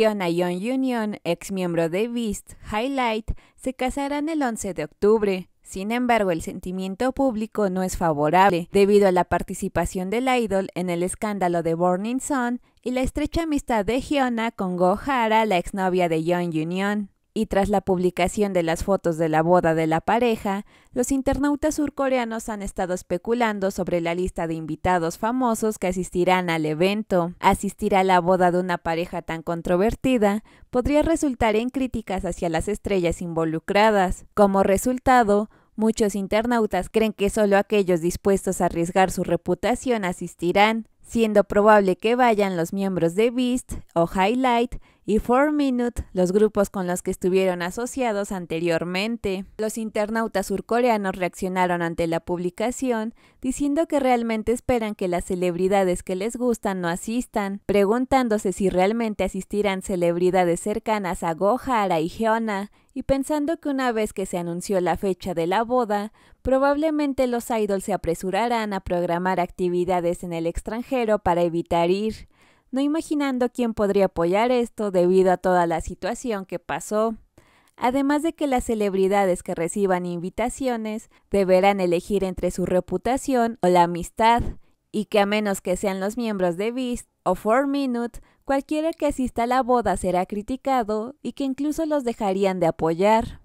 y Young Union, ex miembro de Beast, Highlight, se casarán el 11 de octubre. Sin embargo, el sentimiento público no es favorable, debido a la participación del idol en el escándalo de Burning Sun y la estrecha amistad de Hyuna con Gohara, la exnovia de Young Union y tras la publicación de las fotos de la boda de la pareja, los internautas surcoreanos han estado especulando sobre la lista de invitados famosos que asistirán al evento. Asistir a la boda de una pareja tan controvertida podría resultar en críticas hacia las estrellas involucradas. Como resultado, muchos internautas creen que solo aquellos dispuestos a arriesgar su reputación asistirán, siendo probable que vayan los miembros de Beast o Highlight y Four Minute, los grupos con los que estuvieron asociados anteriormente. Los internautas surcoreanos reaccionaron ante la publicación, diciendo que realmente esperan que las celebridades que les gustan no asistan, preguntándose si realmente asistirán celebridades cercanas a Gohara y geona y pensando que una vez que se anunció la fecha de la boda, probablemente los idols se apresurarán a programar actividades en el extranjero para evitar ir no imaginando quién podría apoyar esto debido a toda la situación que pasó. Además de que las celebridades que reciban invitaciones deberán elegir entre su reputación o la amistad, y que a menos que sean los miembros de Beast o Four Minute, cualquiera que asista a la boda será criticado y que incluso los dejarían de apoyar.